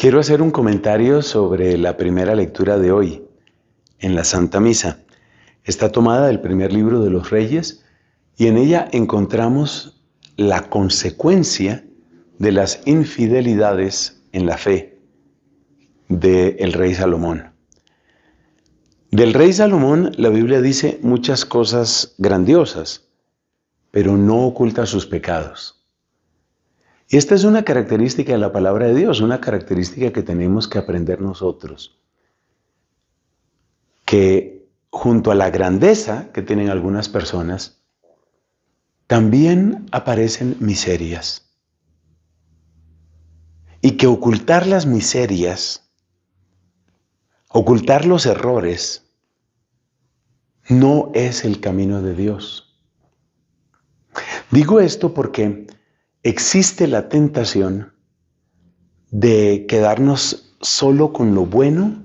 Quiero hacer un comentario sobre la primera lectura de hoy en la Santa Misa. Está tomada del primer libro de los Reyes y en ella encontramos la consecuencia de las infidelidades en la fe del rey Salomón. Del rey Salomón la Biblia dice muchas cosas grandiosas, pero no oculta sus pecados. Esta es una característica de la palabra de Dios, una característica que tenemos que aprender nosotros. Que junto a la grandeza que tienen algunas personas, también aparecen miserias. Y que ocultar las miserias, ocultar los errores, no es el camino de Dios. Digo esto porque existe la tentación de quedarnos solo con lo bueno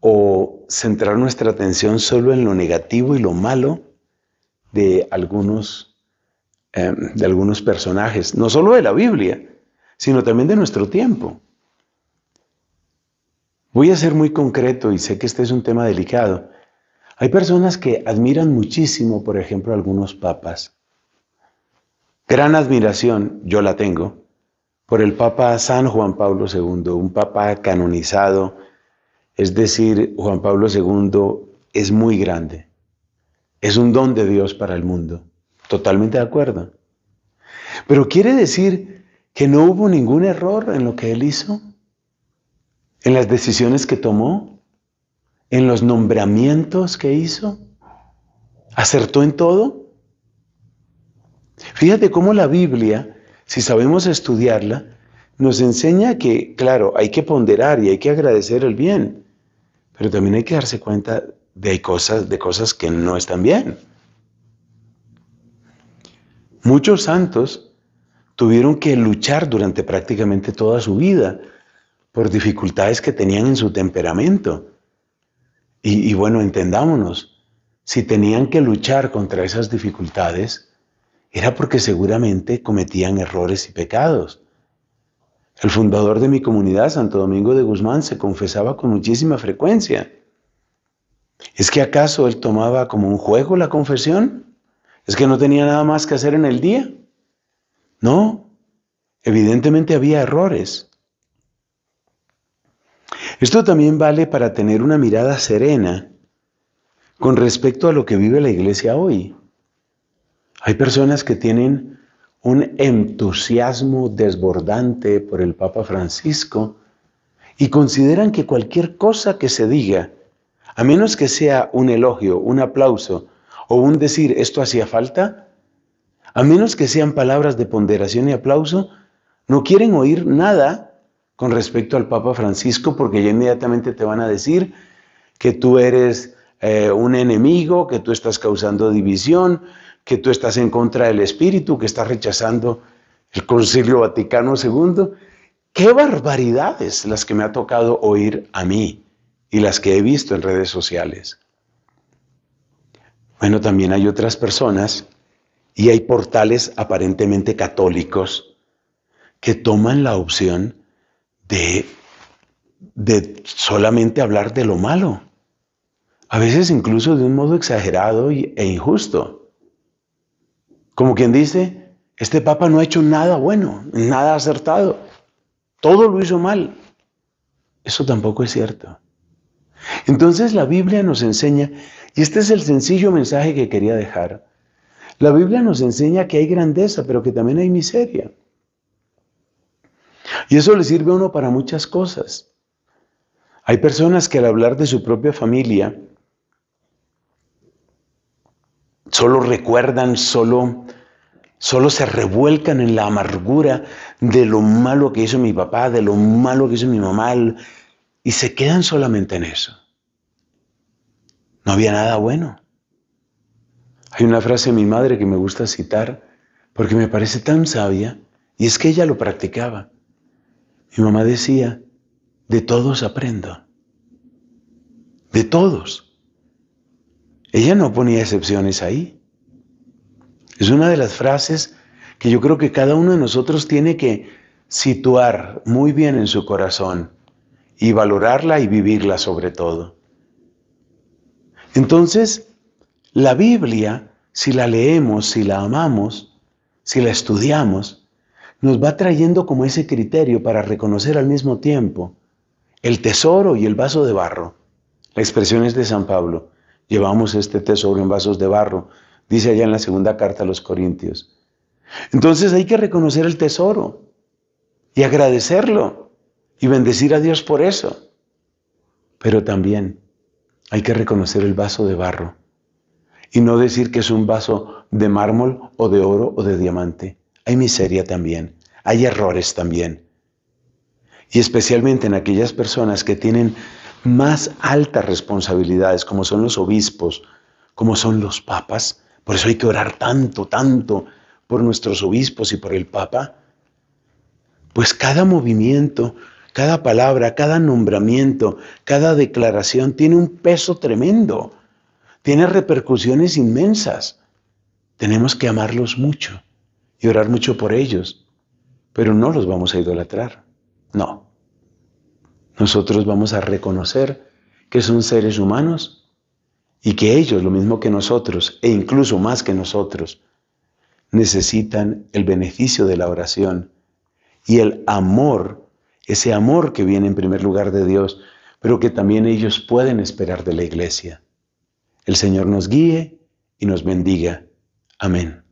o centrar nuestra atención solo en lo negativo y lo malo de algunos, em, de algunos personajes, no solo de la Biblia, sino también de nuestro tiempo. Voy a ser muy concreto y sé que este es un tema delicado. Hay personas que admiran muchísimo, por ejemplo, algunos papas Gran admiración yo la tengo por el Papa San Juan Pablo II, un Papa canonizado, es decir, Juan Pablo II es muy grande, es un don de Dios para el mundo, totalmente de acuerdo. Pero quiere decir que no hubo ningún error en lo que él hizo, en las decisiones que tomó, en los nombramientos que hizo, acertó en todo. Fíjate cómo la Biblia, si sabemos estudiarla, nos enseña que, claro, hay que ponderar y hay que agradecer el bien, pero también hay que darse cuenta de cosas, de cosas que no están bien. Muchos santos tuvieron que luchar durante prácticamente toda su vida por dificultades que tenían en su temperamento. Y, y bueno, entendámonos, si tenían que luchar contra esas dificultades, era porque seguramente cometían errores y pecados. El fundador de mi comunidad, Santo Domingo de Guzmán, se confesaba con muchísima frecuencia. ¿Es que acaso él tomaba como un juego la confesión? ¿Es que no tenía nada más que hacer en el día? No, evidentemente había errores. Esto también vale para tener una mirada serena con respecto a lo que vive la iglesia hoy. Hay personas que tienen un entusiasmo desbordante por el Papa Francisco y consideran que cualquier cosa que se diga, a menos que sea un elogio, un aplauso o un decir esto hacía falta, a menos que sean palabras de ponderación y aplauso, no quieren oír nada con respecto al Papa Francisco porque ya inmediatamente te van a decir que tú eres eh, un enemigo, que tú estás causando división, que tú estás en contra del Espíritu, que estás rechazando el Concilio Vaticano II. Qué barbaridades las que me ha tocado oír a mí y las que he visto en redes sociales. Bueno, también hay otras personas y hay portales aparentemente católicos que toman la opción de, de solamente hablar de lo malo, a veces incluso de un modo exagerado e injusto. Como quien dice, este Papa no ha hecho nada bueno, nada acertado. Todo lo hizo mal. Eso tampoco es cierto. Entonces la Biblia nos enseña, y este es el sencillo mensaje que quería dejar, la Biblia nos enseña que hay grandeza, pero que también hay miseria. Y eso le sirve a uno para muchas cosas. Hay personas que al hablar de su propia familia solo recuerdan, solo, solo se revuelcan en la amargura de lo malo que hizo mi papá, de lo malo que hizo mi mamá, y se quedan solamente en eso. No había nada bueno. Hay una frase de mi madre que me gusta citar porque me parece tan sabia, y es que ella lo practicaba. Mi mamá decía, de todos aprendo, de todos. Ella no ponía excepciones ahí. Es una de las frases que yo creo que cada uno de nosotros tiene que situar muy bien en su corazón y valorarla y vivirla sobre todo. Entonces, la Biblia, si la leemos, si la amamos, si la estudiamos, nos va trayendo como ese criterio para reconocer al mismo tiempo el tesoro y el vaso de barro. La expresión es de San Pablo llevamos este tesoro en vasos de barro, dice allá en la segunda carta a los Corintios. Entonces hay que reconocer el tesoro y agradecerlo y bendecir a Dios por eso. Pero también hay que reconocer el vaso de barro y no decir que es un vaso de mármol o de oro o de diamante. Hay miseria también, hay errores también. Y especialmente en aquellas personas que tienen más altas responsabilidades, como son los obispos, como son los papas. Por eso hay que orar tanto, tanto por nuestros obispos y por el papa. Pues cada movimiento, cada palabra, cada nombramiento, cada declaración tiene un peso tremendo, tiene repercusiones inmensas. Tenemos que amarlos mucho y orar mucho por ellos, pero no los vamos a idolatrar. No nosotros vamos a reconocer que son seres humanos y que ellos, lo mismo que nosotros, e incluso más que nosotros, necesitan el beneficio de la oración y el amor, ese amor que viene en primer lugar de Dios, pero que también ellos pueden esperar de la iglesia. El Señor nos guíe y nos bendiga. Amén.